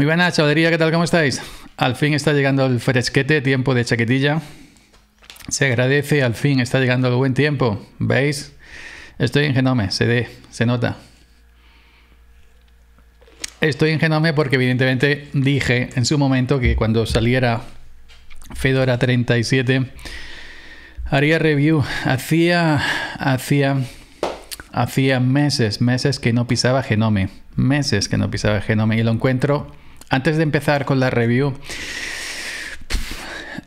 Muy buena chavalería. ¿qué tal? ¿Cómo estáis? Al fin está llegando el fresquete, tiempo de chaquetilla. Se agradece, al fin está llegando el buen tiempo. ¿Veis? Estoy en genome, se se nota. Estoy en genome porque evidentemente dije en su momento que cuando saliera Fedora 37 haría review. Hacía, hacía, hacía meses, meses que no pisaba genome. Meses que no pisaba genome y lo encuentro antes de empezar con la review.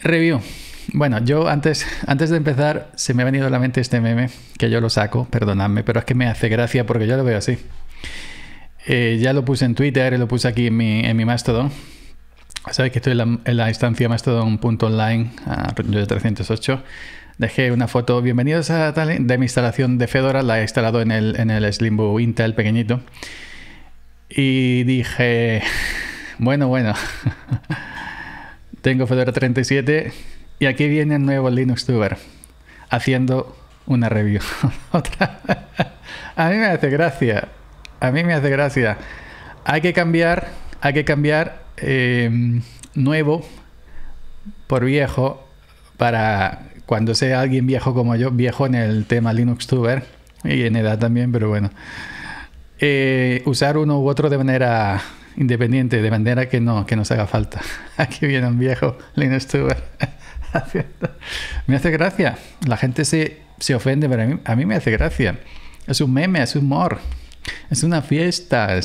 Review. Bueno, yo antes, antes de empezar se me ha venido a la mente este meme, que yo lo saco, perdonadme, pero es que me hace gracia porque yo lo veo así. Eh, ya lo puse en Twitter, y lo puse aquí en mi, en mi Mastodon. Sabéis que estoy en la, instancia mastodon.online, de 308. Dejé una foto, bienvenidos a tal, de mi instalación de Fedora, la he instalado en el, en el Slimbo Intel pequeñito. Y dije... Bueno, bueno. Tengo Fedora 37 y aquí viene el nuevo Linux Tuber haciendo una review. A mí me hace gracia. A mí me hace gracia. Hay que cambiar, hay que cambiar em, nuevo por viejo para cuando sea alguien viejo como yo, viejo en el tema Linux Tuber y en edad también, pero bueno. Eh, usar uno u otro de manera independiente, de manera que no, que nos haga falta. Aquí viene un viejo Lynn Stewart. me hace gracia. La gente se, se ofende, pero a mí, a mí, me hace gracia. Es un meme, es humor. Es una fiesta.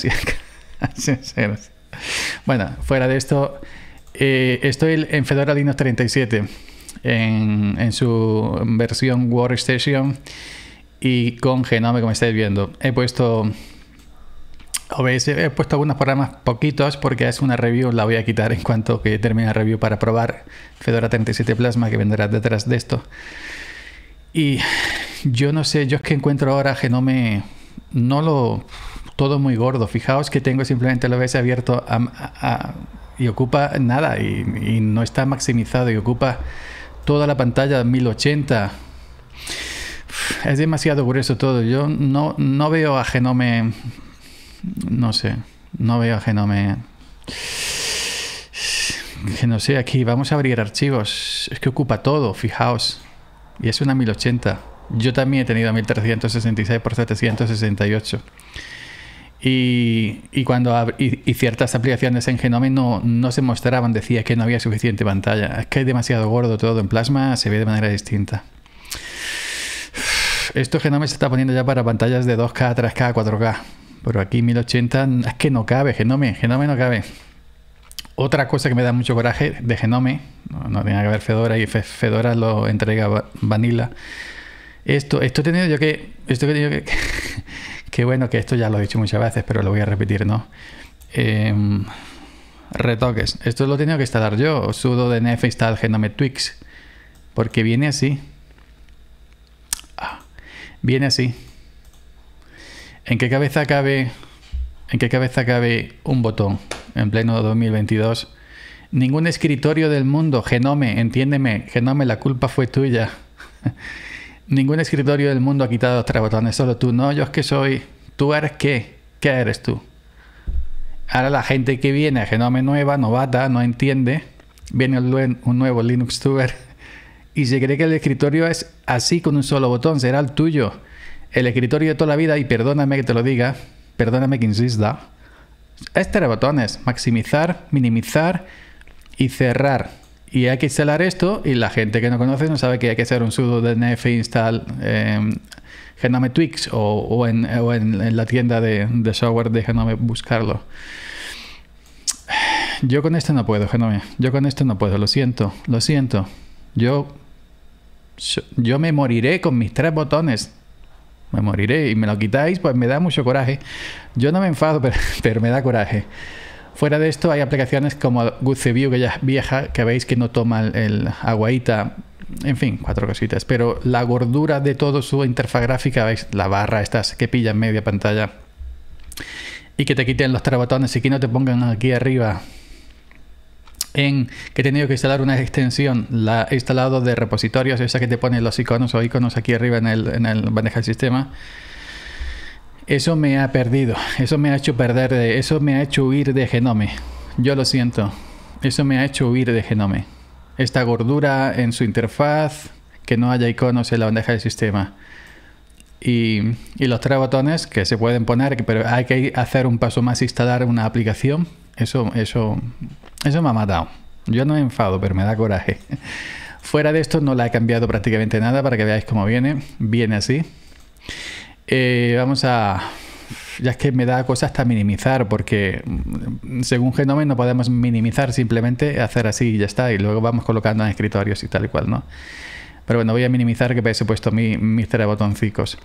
bueno, fuera de esto, eh, estoy en Fedora Linux 37, en, en su versión Workstation y con Genome, como estáis viendo. He puesto he puesto algunos programas poquitos porque es una review, la voy a quitar en cuanto que termine la review para probar Fedora 37 Plasma que vendrá detrás de esto. Y yo no sé, yo es que encuentro ahora Genome, no lo, todo muy gordo. Fijaos que tengo simplemente el OBS abierto y ocupa nada y, no está maximizado y ocupa toda la pantalla 1080 es demasiado grueso todo. Yo no, no veo a Genome no sé, no veo genoma. Que no sé, aquí vamos a abrir archivos. Es que ocupa todo, fijaos. Y es una 1080. Yo también he tenido 1366 por 768. Y, y, cuando y ciertas aplicaciones en Genome no, no, se mostraban, decía que no había suficiente pantalla. Es que es demasiado gordo todo en plasma, se ve de manera distinta. Esto Genome se está poniendo ya para pantallas de 2K, 3K, 4K. Pero aquí 1080 es que no cabe, Genome, Genome no cabe. Otra cosa que me da mucho coraje de Genome, no, no que haber Fedora y Fedora lo entrega Vanilla. Esto, esto he tenido yo que, esto tenido que, que, bueno, que esto ya lo he dicho muchas veces, pero lo voy a repetir, ¿no? Em, retoques. Esto lo he tenido que instalar yo. Sudo dnf install genome Twix. Porque viene así. Ah, viene así. ¿En qué cabeza cabe, en qué cabeza un botón en pleno 2022? Ningún escritorio del mundo, Genome, entiéndeme, Genome, la culpa fue tuya. Ningún escritorio del mundo ha quitado tres botones, solo tú. No, yo es que soy. ¿Tú eres qué? ¿Qué eres tú? Ahora la gente que viene, a Genome nueva, novata, no entiende. Viene un nuevo Linux Tuber y se cree que el escritorio es así con un solo botón, será el tuyo el escritorio de toda la vida, y perdóname que te lo diga, perdóname que insista, este es tres botones, maximizar, minimizar y cerrar. Y hay que instalar esto y la gente que no conoce no sabe que hay que hacer un sudo dnf install em, Genome Twix o, en, la tienda de, software de Genome buscarlo. Yo con esto no puedo, Genome. Yo con esto no puedo, lo siento, lo siento. Yo, yo me moriré con mis tres botones me moriré y me lo quitáis, pues me da mucho coraje. Yo no me enfado, pero, me da coraje. Fuera de esto hay aplicaciones como View, que ya es vieja, que veis que no toma el, aguaita en fin, cuatro cositas. Pero la gordura de todo su interfaz gráfica, ¿veis? La barra, estas que en media pantalla. Y que te quiten los trabotones y que no te pongan aquí arriba en que he tenido que instalar una extensión, la he instalado de repositorios, esa que te pone los iconos o iconos aquí arriba en el, en bandeja del sistema. Eso me ha perdido, eso me ha hecho perder, eso me ha hecho huir de Genome. Yo lo siento, eso me ha hecho huir de Genome. Esta gordura en su interfaz, que no haya iconos en la bandeja del sistema. Y, y, los tres botones que se pueden poner, pero hay que hacer un paso más, instalar una aplicación. Eso, eso eso me ha matado. Yo no he enfado, pero me da coraje. Fuera de esto no la he cambiado prácticamente nada para que veáis cómo viene. Viene así. Eh, vamos a... Ya es que me da cosa hasta minimizar, porque mm, según Genome no podemos minimizar, simplemente hacer así y ya está. Y luego vamos colocando en escritorios y tal y cual, ¿no? Pero bueno, voy a minimizar que he puesto mi, mis tres botoncicos.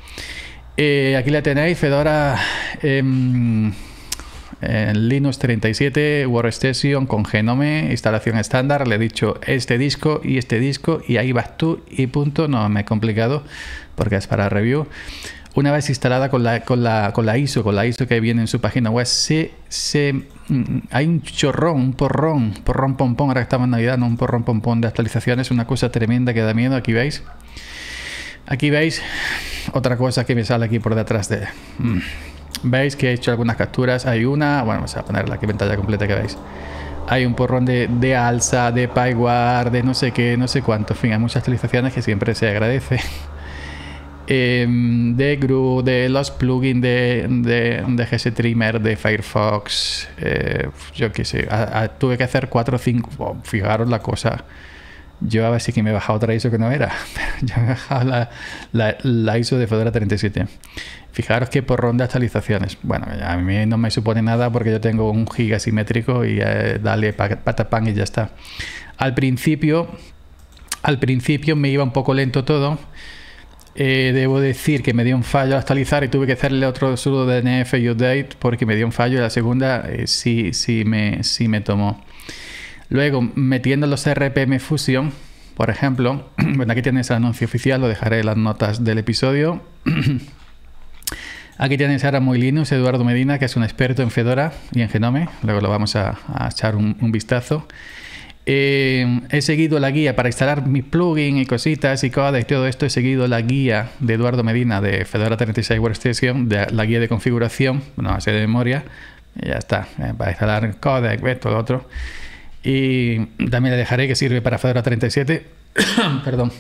Eh, aquí la tenéis, Fedora... Em, en Linux 37, Workstation con Genome, instalación estándar, le he dicho este disco y este disco y ahí vas tú y punto, no me he complicado porque es para review. Una vez instalada con la, con la, con la ISO, con la ISO que viene en su página web, se, se, mm, hay un chorrón, un porrón, porrón pompón, ahora estamos en Navidad, no un porrón pompón de actualizaciones, una cosa tremenda que da miedo, aquí veis. Aquí veis otra cosa que me sale aquí por detrás de... Mm, veis que he hecho algunas capturas. Hay una, bueno, vamos a poner la pantalla completa que veis. Hay un porrón de, alza, de paiguar, de no sé qué, no sé cuánto. En fin, hay muchas actualizaciones que siempre se agradece. Em, de GRU, de los plugins de, de, de GS Trimmer, de Firefox. Eh, yo qué sé, tuve que hacer cuatro o cinco, fijaros la cosa. Yo ahora sí que me he bajado otra ISO que no era, ya yo he bajado la, ISO de Fedora 37. Fijaros que ronda de actualizaciones. Bueno, a mí no me supone nada porque yo tengo un giga simétrico y eh, dale dale patapán y ya está. Al principio, al principio me iba un poco lento todo. Eh, debo decir que me dio un fallo al actualizar y tuve que hacerle otro sudo de NF y update porque me dio un fallo y la segunda eh, sí, sí, me, sí me tomó. Luego, metiendo los RPM Fusion, por ejemplo, bueno, aquí tienes el anuncio oficial, lo dejaré en las notas del episodio. Aquí tienes ahora muy Linux, Eduardo Medina, que es un experto en Fedora y en Genome. Luego lo vamos a, echar un, vistazo. Eh, he seguido la guía para instalar mis plugins y cositas y cosas y todo esto. He seguido la guía de Eduardo Medina de Fedora 36 Workstation, la guía de configuración, no, así de memoria. ya está, eh, para instalar codec, todo lo otro. Y también le dejaré que sirve para Fedora 37. Perdón.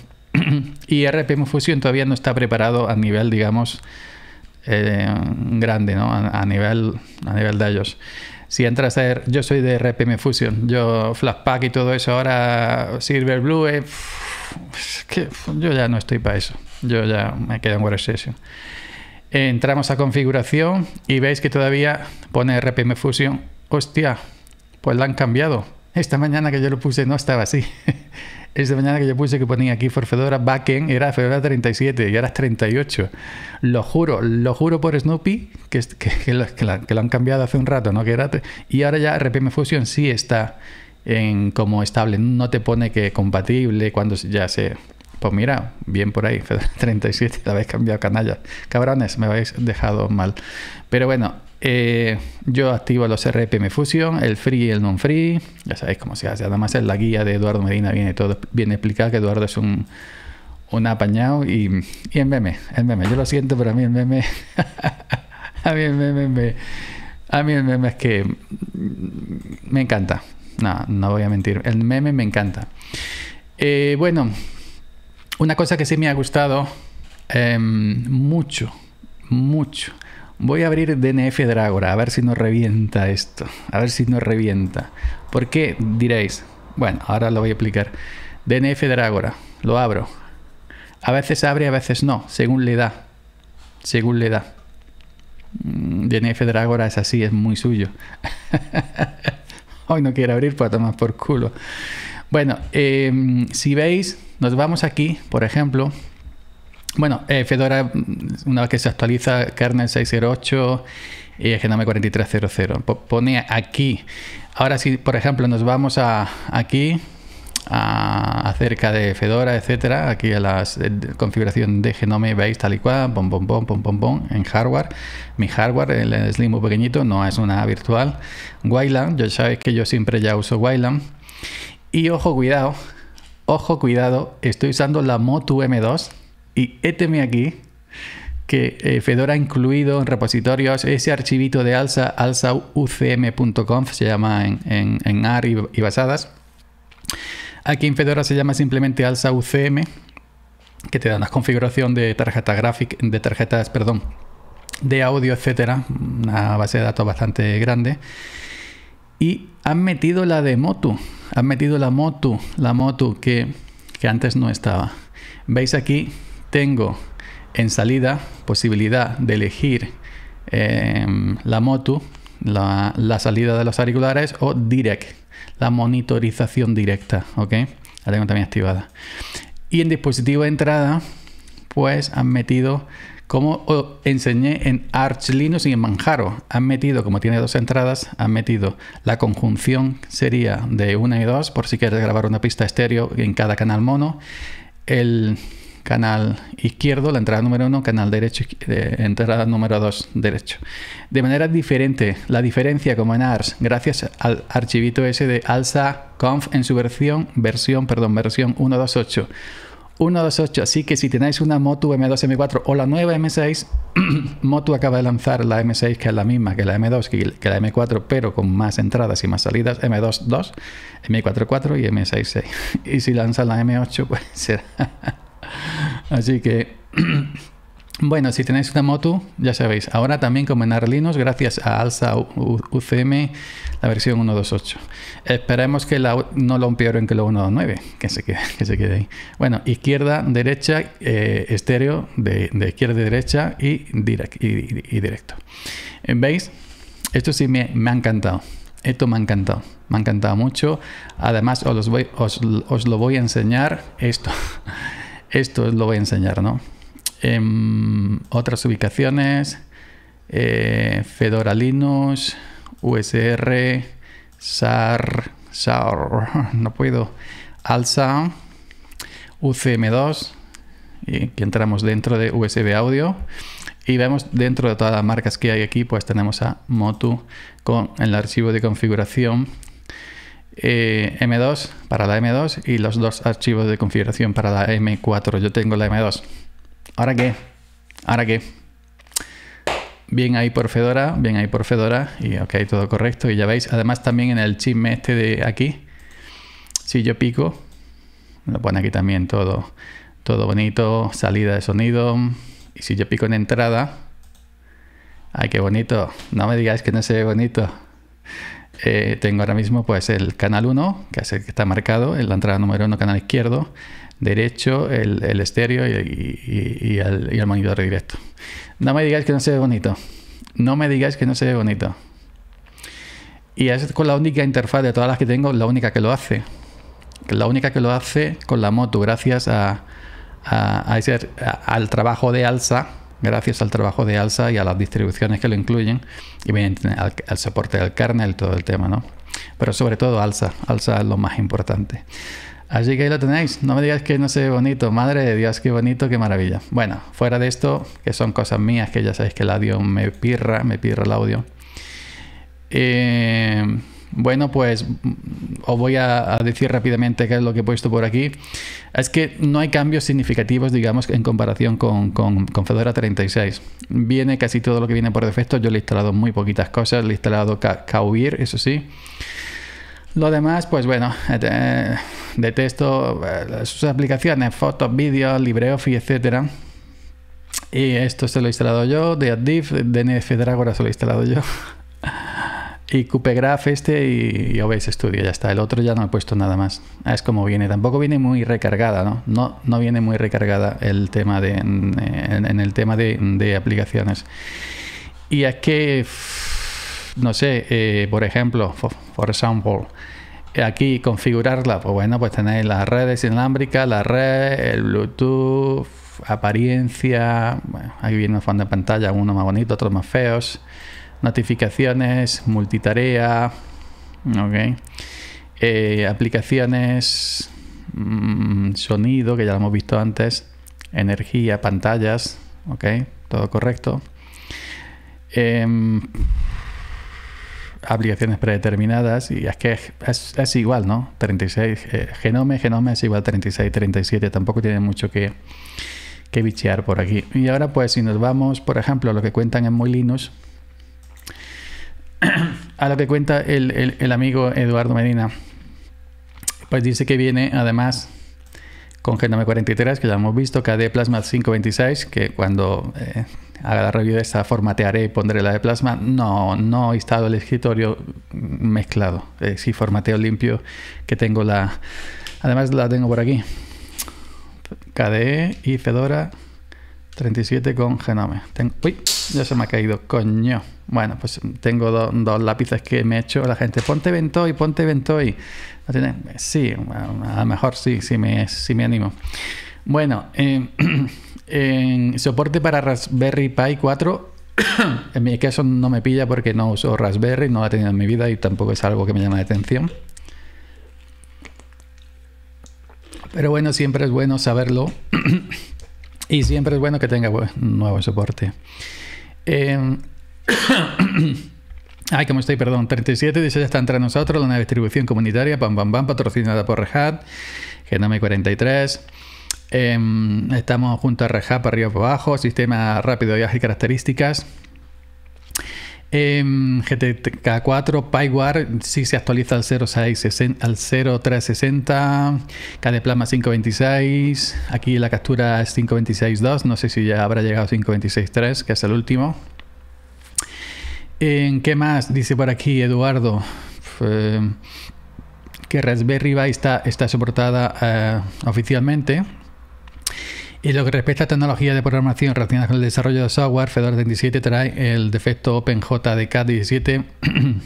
y RPM Fusion todavía no está preparado a nivel, digamos, eh, grande, ¿no? A, nivel, a nivel de ellos. Si entras a... Yo soy de RPM Fusion. Yo, Pack y todo eso ahora, Silver Blue, eh, que yo ya no estoy para eso. Yo ya me quedo en Session entramos a configuración y veis que todavía pone RPM Fusion. Hostia, pues la han cambiado. Esta mañana que yo lo puse no estaba así. Esta mañana que yo puse que ponía aquí Fedora Backend era Fedora 37 y ahora es 38. Lo juro, lo juro por Snoopy que, que, que, lo, han cambiado hace un rato, ¿no? y ahora ya RPM Fusion sí está en como estable. No te pone que compatible cuando ya se... Pues mira, bien por ahí, Fedora 37, la habéis cambiado canallas. Cabrones, me habéis dejado mal. Pero bueno, eh, yo activo los RPM Fusion, el free y el non-free. Ya sabéis cómo se hace. Además, en la guía de Eduardo Medina viene todo bien explicado, que Eduardo es un, un apañado. Y, y el meme, el meme. Yo lo siento, pero a mí el meme... a mí el meme es que me encanta. No, no voy a mentir. El meme me encanta. Eh, bueno, una cosa que sí me ha gustado em, mucho, mucho Voy a abrir DNF Dragora, a ver si nos revienta esto. A ver si nos revienta. ¿Por qué? Diréis. Bueno, ahora lo voy a explicar. DNF Dragora, lo abro. A veces abre, a veces no, según le da. Según le da. Mm, DNF Dragora es así, es muy suyo. Hoy no quiere abrir para tomar por culo. Bueno, eh, si veis, nos vamos aquí, por ejemplo, bueno, eh, Fedora, una vez que se actualiza kernel 608 y Genome 4300, pone aquí. Ahora si, por ejemplo, nos vamos a aquí, acerca de Fedora, etcétera, aquí a la eh, configuración de Genome, veis tal y cual, bom, bom, bom, bom, bom, bom, en hardware. Mi hardware, el Slim muy pequeñito, no es una virtual. Wayland, ya sabéis que yo siempre ya uso Wayland. Y ojo, cuidado, ojo, cuidado, estoy usando la Motu M2 y éteme aquí que eh, Fedora ha incluido en repositorios ese archivito de alza, alsaucm.conf, se llama en, en, AR y, basadas. Aquí en Fedora se llama simplemente alsaucm, que te da una configuración de tarjeta gráfica, de tarjetas, perdón, de audio, etcétera, una base de datos bastante grande. Y han metido la de Motu, han metido la Motu, la Motu que, que antes no estaba. Veis aquí tengo en salida posibilidad de elegir em, la moto, la, salida de los auriculares o direct, la monitorización directa, ¿ok? La tengo también activada. Y en dispositivo de entrada, pues han metido, como enseñé en Arch Linux y en Manjaro, han metido, como tiene dos entradas, han metido la conjunción sería de una y dos, por si quieres grabar una pista estéreo en cada canal mono. El, canal izquierdo, la entrada número 1, canal derecho, entrada número 2, derecho. De manera diferente, la diferencia como en ARS, gracias al archivito ese de alza conf en su versión, versión, perdón, versión 128. 128, así que si tenéis una Moto M2 M4 o la nueva M6, Moto acaba de lanzar la M6 que es la misma que la M2, que, que la M4, pero con más entradas y más salidas, M2 2, M4 4 y M6 6. Y si lanzan la M8, pues será Así que, bueno, si tenéis una moto, ya sabéis, ahora también como en Arlinos, gracias a Alsa UCM, la versión 128. Esperemos que no lo en que lo 129, que se quede, que se quede ahí. Bueno, izquierda, derecha, eh, estéreo, de, izquierda y derecha y, y, directo. Eh, ¿Veis? Esto sí me, ha encantado. Esto me ha encantado, me ha encantado mucho. Además, os, os, lo voy a enseñar esto. Esto lo voy a enseñar, ¿no? En em, otras ubicaciones, eh, Fedora Linux, USR, SAR, SAR, no puedo, ALSA, UCM2, y que entramos dentro de USB Audio. Y vemos dentro de todas las marcas que hay aquí, pues tenemos a Motu con el archivo de configuración eh, M2 para la M2 y los dos archivos de configuración para la M4. Yo tengo la M2. ¿Ahora qué? ¿Ahora qué? Bien ahí por Fedora, bien ahí por Fedora y ok, todo correcto. Y ya veis, además también en el chisme este de aquí, si yo pico, lo pone aquí también todo, todo bonito, salida de sonido. Y si yo pico en entrada, ay, qué bonito. No me digáis que no se ve bonito. Eh, tengo ahora mismo pues el canal 1, que es el que está marcado, en la entrada número 1, canal izquierdo, derecho, el, estéreo y, el, monitor directo. No me digáis que no se ve bonito. No me digáis que no se ve bonito. Y es con la única interfaz de todas las que tengo, la única que lo hace. La única que lo hace con la moto, gracias a, al trabajo de alza gracias al trabajo de Alsa y a las distribuciones que lo incluyen, y bien al, soporte del kernel, todo el tema, ¿no? Pero sobre todo Alsa, Alsa es lo más importante. Así que ahí lo tenéis. No me digáis que no se ve bonito. Madre de Dios, qué bonito, qué maravilla. Bueno, fuera de esto, que son cosas mías, que ya sabéis que el audio me pirra, me pirra el audio. Eh, bueno, pues mm, os voy a, decir rápidamente qué es lo que he puesto por aquí. Es que no hay cambios significativos, digamos, en comparación con, Fedora 36. Viene casi todo lo que viene por defecto. Yo le he instalado muy poquitas cosas. Le he instalado Kauir, eso sí. Lo demás, pues bueno, detesto eh, de eh, eh, sus aplicaciones, fotos, vídeos, LibreOffice, etcétera. Y esto se lo he instalado yo, de Addif, DNF Dragora se lo he instalado yo. Y CupeGraph este y, y OBS Studio, ya está. El otro ya no he puesto nada más. Ah, es como viene. Tampoco viene muy recargada, ¿no? No, viene muy recargada el tema de, en, el tema de, aplicaciones. Y es que, no sé, eh, por ejemplo, for, example, aquí configurarla, pues bueno, pues tenéis las redes inalámbricas, la red, el Bluetooth, apariencia, bueno, aquí viene el fondo de pantalla, uno más bonito, otros más feos notificaciones, multitarea, eh, aplicaciones, mm, sonido, que ya lo hemos visto antes, energía, pantallas, ok, todo correcto. Em, aplicaciones predeterminadas y es que es, igual, ¿no? 36, eh, genome, genome es igual 36, 37, tampoco tiene mucho que, que bichear por aquí. Y ahora pues si nos vamos, por ejemplo, a lo que cuentan en muy a lo que cuenta el, el, amigo Eduardo Medina. Pues dice que viene además con Genome 43, que ya hemos visto, KDE Plasma 526, que cuando eh, haga la review esta formatearé y pondré la de Plasma. No, no he estado el escritorio mezclado. si eh, sí, formateo limpio, que tengo la... Además la tengo por aquí. KDE y Fedora 37 con Genome. Uy, ya se me ha caído, coño. Bueno, pues tengo dos lápices que me he hecho la gente. Ponte Ventoy, ponte Ventoy. Sí, a lo mejor sí, sí me, sí me animo. Bueno, em, en soporte para Raspberry Pi 4. en mi caso no me pilla porque no uso Raspberry, no la he tenido en mi vida y tampoco es algo que me llama la atención. Pero bueno, siempre es bueno saberlo y siempre es bueno que tenga nuevo soporte. Eh, Ay, como estoy, perdón. 37 dice, está entre nosotros la nueva distribución comunitaria, pam, pam, pam, patrocinada por Rehab, Genome 43. Em, estamos junto a Rehab, arriba para abajo, sistema rápido de y características. Em, GTK4, PyWar, sí se actualiza al 0.360, al 0360, plasma 526, aquí la captura es 526.2, no sé si ya habrá llegado 526.3, que es el último. Em, ¿Qué más? Dice por aquí Eduardo. Em, que Raspberry Pi está, está soportada eh, oficialmente y lo que respecta a tecnologías de programación relacionadas con el desarrollo de software, Fedora 37 trae el defecto OpenJDK 17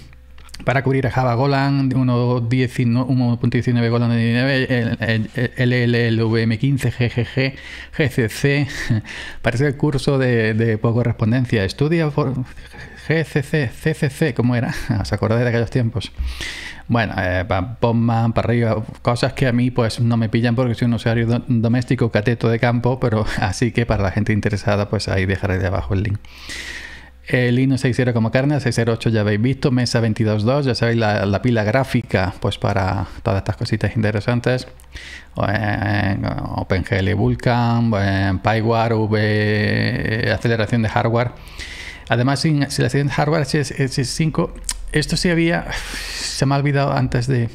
para cubrir a Java Golang 1.19 Golang 19, LLVM 15, GGG, GCC. Parece el curso de, de correspondencia. Estudia GCC, CCC, ¿cómo era? ¿Os acordáis de aquellos tiempos? Bueno, eh, para arriba, cosas que a mí pues no me pillan porque soy un usuario doméstico cateto de campo, pero así que para la gente interesada pues ahí dejaré de abajo el link. El Linux 60 como carne, 608 ya habéis visto, Mesa 22.2, ya sabéis la, pila gráfica pues para todas estas cositas interesantes. Eh, OpenGL Vulkan, eh, PyWare, V, eh, aceleración de hardware. Además, sin, la siguiente hardware hs 5 esto sí había, se me ha olvidado antes de...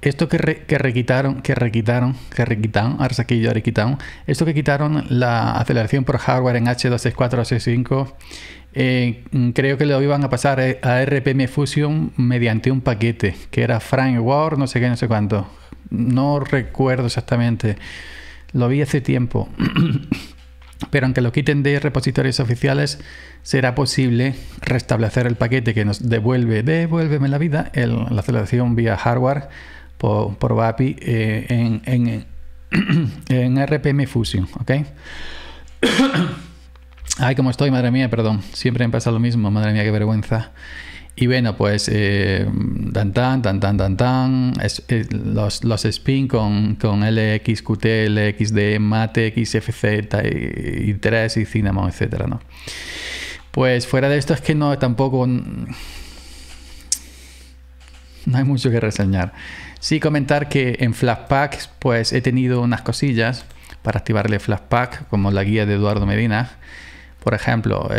Esto que, que requitaron, que requitaron, que requitaron, ahora yo requitaron, esto que quitaron la aceleración por hardware en H264 H5, eh, mm, creo que lo iban a pasar a RPM Fusion mediante un paquete que era Frank Ward, no sé qué, no sé cuánto. No recuerdo exactamente. Lo vi hace tiempo. pero aunque lo quiten de repositorios oficiales, será posible restablecer el paquete que nos devuelve, devuélveme la vida, la aceleración vía hardware por, por eh, en, RPM Fusion, ¿ok? Ay, como estoy, madre mía, perdón. Siempre me pasa lo mismo, madre mía, qué vergüenza. Y bueno, pues eh, tan tan, tan tan, tan tan, eh, los, los, spin con, con QT, LXD, Mate, XFZ y, y 3 y Cinnamon, etcétera, ¿no? Pues fuera de esto es que no, tampoco no hay mucho que reseñar. Sí comentar que en Flashpack pues he tenido unas cosillas para activarle Flashpack, como la guía de Eduardo Medina, por ejemplo,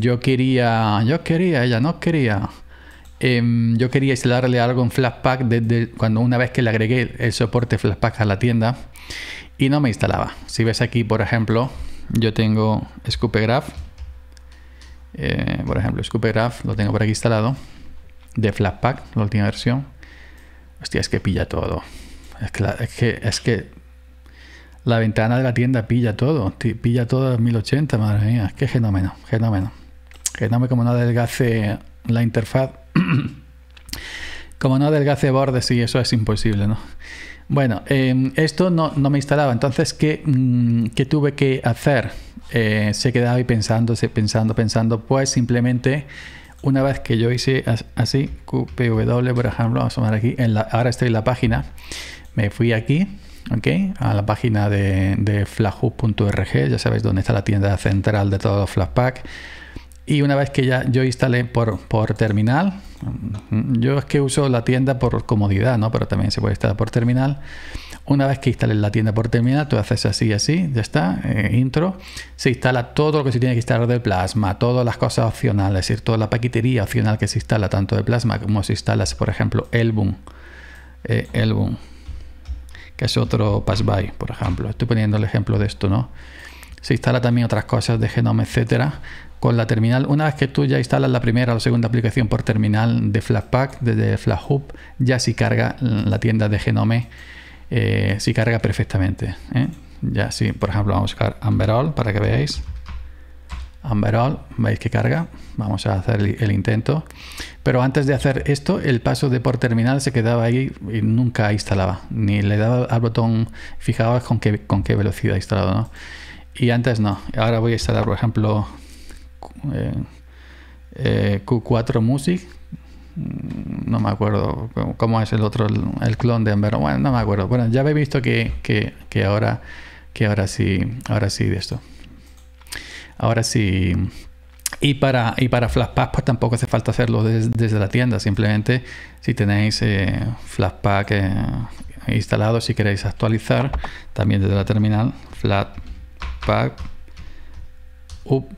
yo quería, yo quería, ella no quería. Em, yo quería instalarle algo en Flashpack desde cuando una vez que le agregué el soporte Flashpack a la tienda y no me instalaba. Si ves aquí, por ejemplo, yo tengo ScoopGraph, Eh, por ejemplo, Graph lo tengo por aquí instalado de Flashpack, la última versión. Hostia, es que pilla todo. es que, es que la ventana de la tienda pilla todo, pilla todo a 1080, madre mía, qué fenómeno, genómeno. Fenómeno como no adelgace la interfaz. como no adelgace bordes y eso es imposible, ¿no? Bueno, em, esto no, me instalaba, entonces, ¿qué, mm, tuve que hacer? Eh, se quedaba ahí pensando, pensando, pensando, pues simplemente una vez que yo hice así, QPW, por ejemplo, vamos a sumar aquí, ahora estoy en la página, me fui aquí, a la página de, de ya sabéis dónde está la tienda central de todos los flashpacks Y una vez que ya yo instalé por, por terminal, yo es que uso la tienda por comodidad, ¿no? pero también se puede instalar por terminal. Una vez que instales la tienda por terminal, tú haces así, así, ya está, eh, intro, se instala todo lo que se tiene que instalar de Plasma, todas las cosas opcionales, es decir, toda la paquetería opcional que se instala tanto de Plasma como se instala, por ejemplo, Elbum. boom. Eh, que es otro pass-by, por ejemplo. Estoy poniendo el ejemplo de esto, ¿no? Se instala también otras cosas de Genome, etcétera, con la terminal. Una vez que tú ya instalas la primera o segunda aplicación por terminal de Flatpak, desde FlashHub, ya si carga la tienda de genome, eh, si carga perfectamente. ¿eh? Ya sí por ejemplo, vamos a buscar Amberol para que veáis. Amber veis que carga, vamos a hacer el intento. Pero antes de hacer esto, el paso de por terminal se quedaba ahí y nunca instalaba, ni le daba al botón, fijaos con qué, con qué velocidad instalado, Y antes no, ahora voy a instalar, por ejemplo, eh, eh, Q4 Music, mm, no me acuerdo cómo es el otro, el, clon de Amber, bueno, no me acuerdo. Bueno, ya habéis visto que, que, ahora, que ahora sí, ahora sí de esto. Ahora sí. Y para, y para Flashpack, pues tampoco hace falta hacerlo desde la tienda. Simplemente si tenéis eh, Flashpack eh, instalado, si queréis actualizar, también desde la terminal, Flashpack up,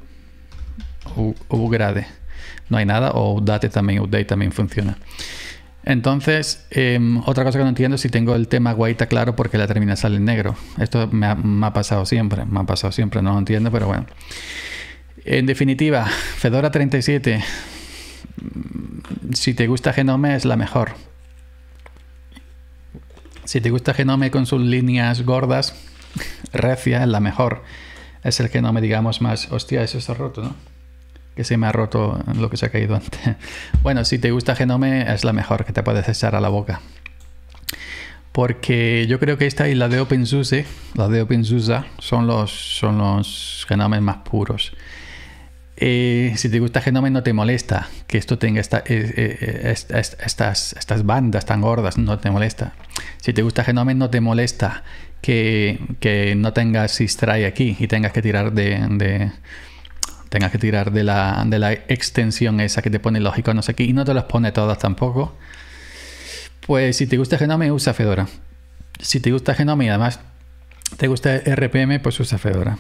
up, No hay nada, o date también, update también funciona. Entonces, em, otra cosa que no entiendo es si tengo el tema guaita claro porque la termina sale en negro. Esto me ha, me ha, pasado siempre, me ha pasado siempre, no lo entiendo, pero bueno. En definitiva, Fedora 37, si te gusta Genome es la mejor. Si te gusta Genome con sus líneas gordas, Recia es la mejor. Es el Genome, digamos, más... Hostia, eso está roto, ¿no? que se me ha roto lo que se ha caído antes. Bueno, si te gusta Genome, es la mejor que te puedes echar a la boca. Porque yo creo que esta y la de OpenSUSE, la de OpenSUSE, son los, son los genomes más puros. Eh, si te gusta Genome no te molesta que esto tenga eh, eh, estas, estas, bandas tan gordas, no te molesta. Si te gusta Genome no te molesta que, no tengas Sistray aquí y tengas que tirar de, tengas que tirar de la, de la extensión esa que te pone los iconos aquí y no te los pone todas tampoco. Pues si te gusta Genome, usa Fedora. Si te gusta Genome y además te gusta RPM, pues usa Fedora.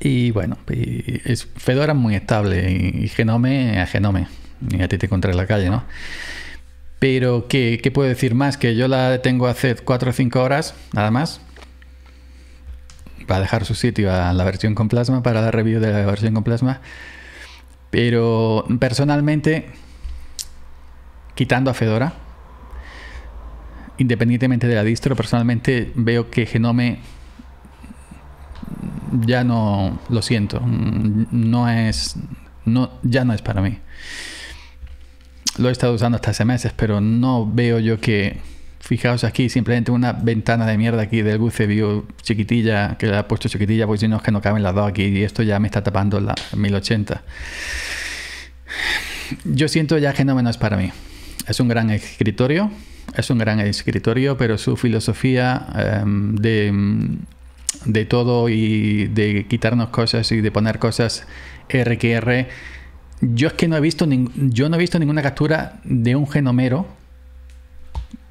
Y bueno, es, Fedora es muy estable y, Genome a Genome. Y a ti te encontré en la calle, ¿no? Pero, ¿qué, ¿qué, puedo decir más? Que yo la tengo hace 4 o 5 horas, nada más para dejar su sitio a la versión con plasma para la review de la versión con plasma. Pero personalmente, quitando a Fedora, independientemente de la distro, personalmente veo que Genome ya no lo siento, no es no ya no es para mí. Lo he estado usando hasta hace meses, pero no veo yo que fijaos aquí, simplemente una ventana de mierda aquí del Guce View chiquitilla, que la ha puesto chiquitilla, pues si no es que no caben las dos aquí y esto ya me está tapando la 1080. Yo siento ya que no para mí. Es un gran escritorio, es un gran escritorio, pero su filosofía em, de, todo y de quitarnos cosas y de poner cosas RQR. Yo es que no he visto, yo no he visto ninguna captura de un genomero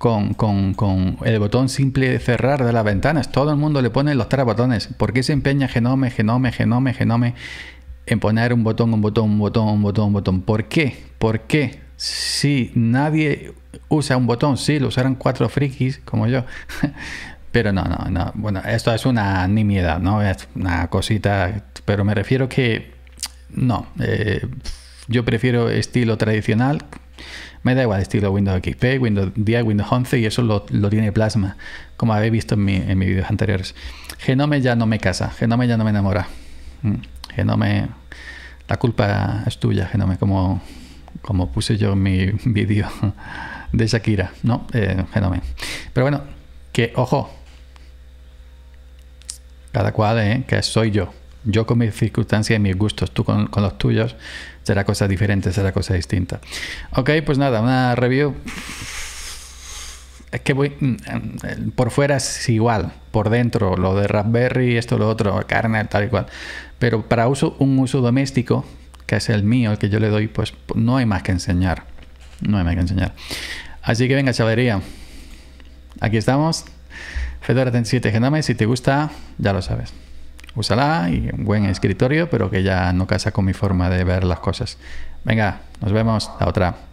con, el botón simple de cerrar de las ventanas. Todo el mundo le pone los tres botones. ¿Por qué se empeña Genome, Genome, Genome, Genome en poner un botón, un botón, un botón, un botón, un botón? ¿Por qué? ¿Por qué? Si nadie usa un botón, si lo usarán cuatro frikis como yo. Pero no, no, no. Bueno, esto es una nimiedad, ¿no? Es una cosita. Pero me refiero que. No. Eh, yo prefiero estilo tradicional me da igual estilo Windows XP, Windows 10, Windows 11 y eso lo, tiene Plasma, como habéis visto en, mis vídeos anteriores. Genome ya no me casa, Genome ya no me enamora. Mm, genome, la culpa es tuya, Genome, como, como puse yo en mi vídeo de Shakira, ¿no? Eh, genome. Pero bueno, que ojo, cada cual, ¿eh? que soy yo. Yo con mis circunstancias y mis gustos, tú con, los tuyos, será cosa diferente, será cosa distinta. Ok, pues nada, una review es que voy, mm, mm, por fuera es igual, por dentro, lo de Raspberry, esto, lo otro, carne, tal y cual. Pero para uso, un uso doméstico, que es el mío, el que yo le doy, pues no hay más que enseñar. No hay más que enseñar. Así que venga, chavalería. Aquí estamos. Fedora 37 Genome, si te gusta, ya lo sabes úsala y un buen escritorio, pero que ya no casa con mi forma de ver las cosas. Venga, nos vemos. La otra.